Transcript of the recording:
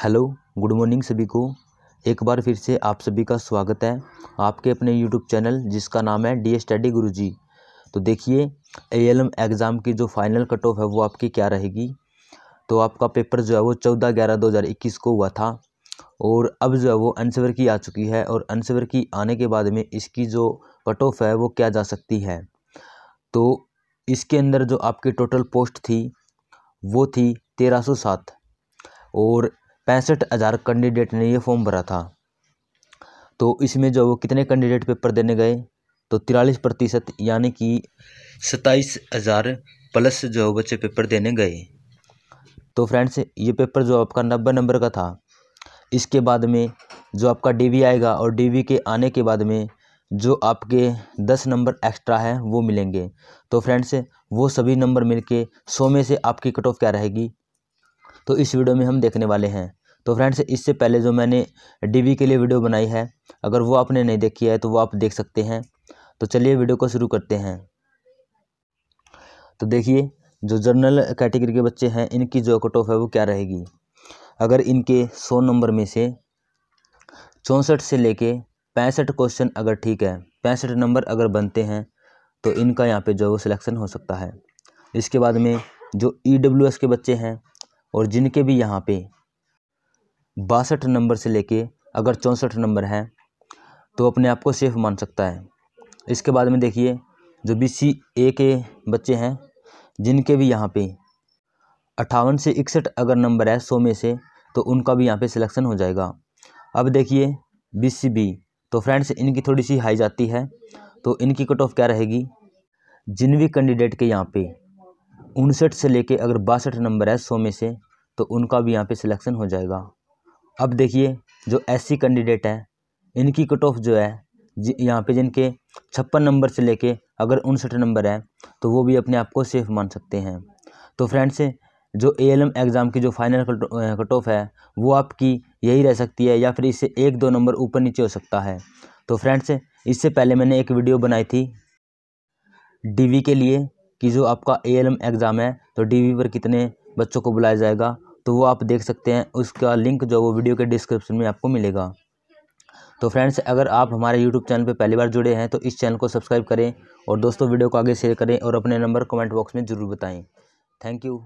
hello good morning सभी को एक बार फिर से आप सभी का स्वागत है आपके अपने यूट्यूब चैनल जिसका नाम है डी स्टडी गुरु जी तो देखिए ए एल एम एग्ज़ाम की जो फाइनल कट ऑफ है वो आपकी क्या रहेगी तो आपका पेपर जो है वो चौदह ग्यारह दो हज़ार इक्कीस को हुआ था और अब जो है वो अनसवर की आ चुकी है और अनसवर की आने के बाद में इसकी जो कट ऑफ है वो क्या जा सकती है तो इसके अंदर जो आपकी टोटल पोस्ट थी वो थी तेरह सौ सात और पैंसठ हज़ार कैंडिडेट ने ये फॉर्म भरा था तो इसमें जो वो कितने कैंडिडेट पेपर देने गए तो तिरालीस प्रतिशत यानी कि सत्ताईस हज़ार प्लस जो बच्चे पेपर देने गए तो फ्रेंड्स ये पेपर जो आपका नब्बे नंबर का था इसके बाद में जो आपका डीवी आएगा और डीवी के आने के बाद में जो आपके दस नंबर एक्स्ट्रा हैं वो मिलेंगे तो फ्रेंड्स वो सभी नंबर मिलके सौ में से आपकी कट ऑफ क्या रहेगी तो इस वीडियो में हम देखने वाले हैं तो फ्रेंड्स इससे पहले जो मैंने डीबी के लिए वीडियो बनाई है अगर वो आपने नहीं देखी है तो वो आप देख सकते हैं तो चलिए वीडियो को शुरू करते हैं तो देखिए जो जनरल कैटेगरी के बच्चे हैं इनकी जो कट ऑफ है वो क्या रहेगी अगर इनके सौ नंबर में से चौंसठ से लेके पैंसठ क्वेश्चन अगर ठीक है पैंसठ नंबर अगर बनते हैं तो इनका यहाँ पे जो है वो सिलेक्शन हो सकता है इसके बाद में जो ई e के बच्चे हैं और जिनके भी यहाँ पे बासठ नंबर से लेके अगर चौंसठ नंबर हैं तो अपने आप को सेफ़ मान सकता है इसके बाद में देखिए जो बी सी ए के बच्चे हैं जिनके भी यहाँ पे अट्ठावन से इकसठ अगर नंबर है सौ में से तो उनका भी यहाँ पे सिलेक्शन हो जाएगा अब देखिए बी सी बी तो फ्रेंड्स इनकी थोड़ी सी हाई जाती है तो इनकी कट ऑफ क्या रहेगी जिन भी कैंडिडेट के यहाँ पे उनसठ से लेके अगर बासठ नंबर है सौ में से तो उनका भी यहाँ पे सिलेक्शन हो जाएगा अब देखिए जो ऐसी कैंडिडेट है इनकी कट ऑफ जो है यहाँ पे जिनके छप्पन नंबर से लेके अगर उनसठ नंबर है तो वो भी अपने आप को सेफ मान सकते हैं तो फ्रेंड्स जो ए एल एम एग्ज़ाम की जो फाइनल कट ऑफ है वो आपकी यही रह सकती है या फिर इससे एक दो नंबर ऊपर नीचे हो सकता है तो फ्रेंड्स इससे पहले मैंने एक वीडियो बनाई थी डीवी के लिए कि जो आपका ए एल एम एग्ज़ाम है तो डी वी पर कितने बच्चों को बुलाया जाएगा तो वो आप देख सकते हैं उसका लिंक जो वो वीडियो के डिस्क्रिप्शन में आपको मिलेगा तो फ्रेंड्स अगर आप हमारे यूट्यूब चैनल पर पहली बार जुड़े हैं तो इस चैनल को सब्सक्राइब करें और दोस्तों वीडियो को आगे शेयर करें और अपने नंबर कमेंट बॉक्स में ज़रूर बताएँ थैंक यू